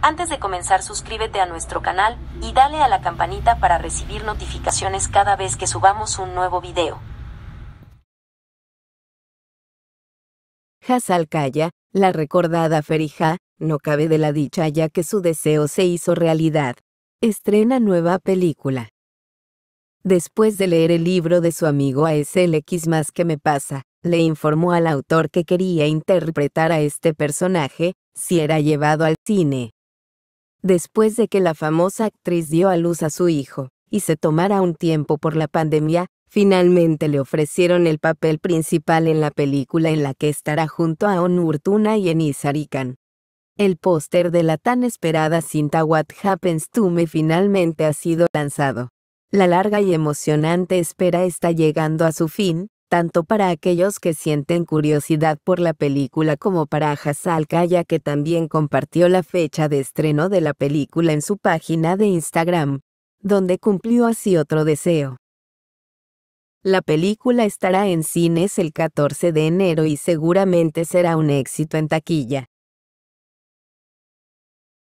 Antes de comenzar suscríbete a nuestro canal y dale a la campanita para recibir notificaciones cada vez que subamos un nuevo video. Kaya, la recordada Ferija, no cabe de la dicha ya que su deseo se hizo realidad. Estrena nueva película. Después de leer el libro de su amigo ASLX más que me pasa, le informó al autor que quería interpretar a este personaje, si era llevado al cine. Después de que la famosa actriz dio a luz a su hijo y se tomara un tiempo por la pandemia, finalmente le ofrecieron el papel principal en la película en la que estará junto a Onur Tuna y Enis Arikan. El póster de la tan esperada cinta What Happens to Me finalmente ha sido lanzado. La larga y emocionante espera está llegando a su fin, tanto para aquellos que sienten curiosidad por la película como para Hassal Kaya que también compartió la fecha de estreno de la película en su página de Instagram, donde cumplió así otro deseo. La película estará en cines el 14 de enero y seguramente será un éxito en taquilla.